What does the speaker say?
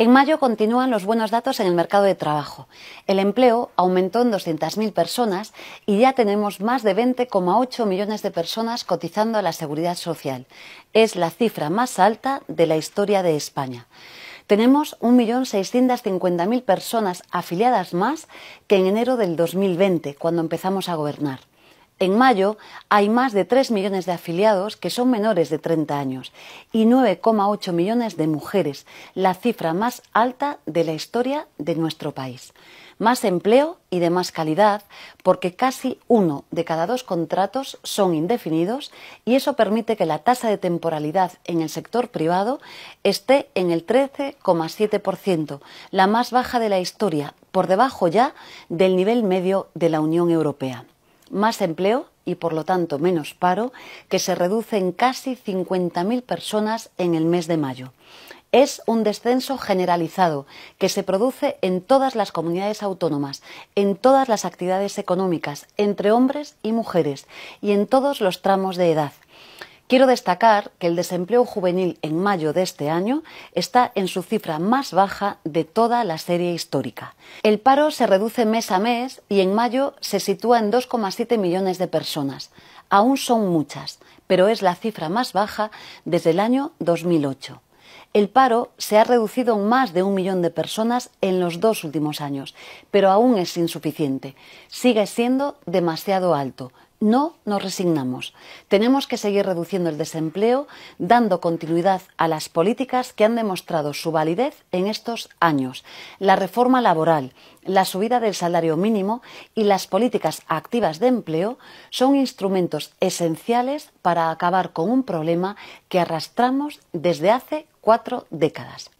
En mayo continúan los buenos datos en el mercado de trabajo. El empleo aumentó en 200.000 personas y ya tenemos más de 20,8 millones de personas cotizando a la seguridad social. Es la cifra más alta de la historia de España. Tenemos 1.650.000 personas afiliadas más que en enero del 2020, cuando empezamos a gobernar. En mayo hay más de 3 millones de afiliados que son menores de 30 años y 9,8 millones de mujeres, la cifra más alta de la historia de nuestro país. Más empleo y de más calidad porque casi uno de cada dos contratos son indefinidos y eso permite que la tasa de temporalidad en el sector privado esté en el 13,7%, la más baja de la historia, por debajo ya del nivel medio de la Unión Europea más empleo y por lo tanto menos paro, que se reduce en casi 50.000 personas en el mes de mayo. Es un descenso generalizado que se produce en todas las comunidades autónomas, en todas las actividades económicas, entre hombres y mujeres y en todos los tramos de edad. Quiero destacar que el desempleo juvenil en mayo de este año está en su cifra más baja de toda la serie histórica. El paro se reduce mes a mes y en mayo se sitúa en 2,7 millones de personas. Aún son muchas, pero es la cifra más baja desde el año 2008. El paro se ha reducido en más de un millón de personas en los dos últimos años, pero aún es insuficiente. Sigue siendo demasiado alto, no nos resignamos. Tenemos que seguir reduciendo el desempleo, dando continuidad a las políticas que han demostrado su validez en estos años. La reforma laboral, la subida del salario mínimo y las políticas activas de empleo son instrumentos esenciales para acabar con un problema que arrastramos desde hace cuatro décadas.